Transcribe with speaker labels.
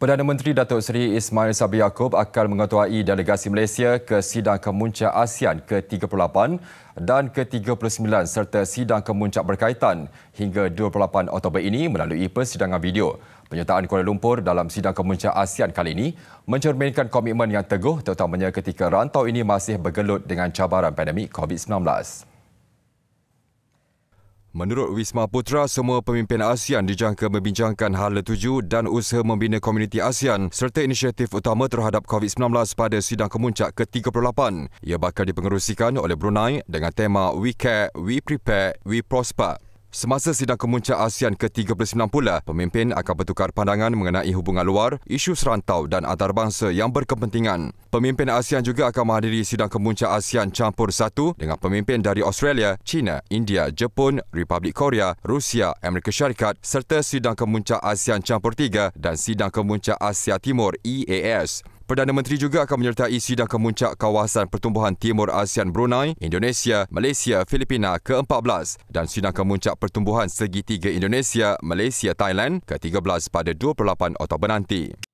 Speaker 1: Perdana Menteri Datuk Seri Ismail Sabri Yaakob akan mengetuai delegasi Malaysia ke Sidang Kemuncak ASEAN ke-38 dan ke-39 serta Sidang Kemuncak berkaitan hingga 28 Oktober ini melalui persidangan video. Penyertaan Kuala Lumpur dalam Sidang Kemuncak ASEAN kali ini mencerminkan komitmen yang teguh terutamanya ketika rantau ini masih bergelut dengan cabaran pandemik COVID-19. Menurut Wisma Putra, semua pemimpin ASEAN dijangka membincangkan hal tuju dan usaha membina komuniti ASEAN serta inisiatif utama terhadap COVID-19 pada sidang kemuncak ke-38. Ia bakal dipengerusikan oleh Brunei dengan tema We Care, We Prepare, We Prosper. Semasa sidang kemuncak ASEAN ke-39 pula, pemimpin akan bertukar pandangan mengenai hubungan luar, isu serantau dan antarabangsa yang berkepentingan. Pemimpin ASEAN juga akan menghadiri sidang kemuncak ASEAN campur satu dengan pemimpin dari Australia, China, India, Jepun, Republik Korea, Rusia, Amerika Syarikat serta sidang kemuncak ASEAN campur tiga dan sidang kemuncak Asia Timur EAS. Perdana Menteri juga akan menyertai sidang kemuncak kawasan pertumbuhan Timur ASEAN Brunei, Indonesia, Malaysia, Filipina ke-14 dan sidang kemuncak pertumbuhan segitiga Indonesia, Malaysia, Thailand ke-13 pada 28 Oktober nanti.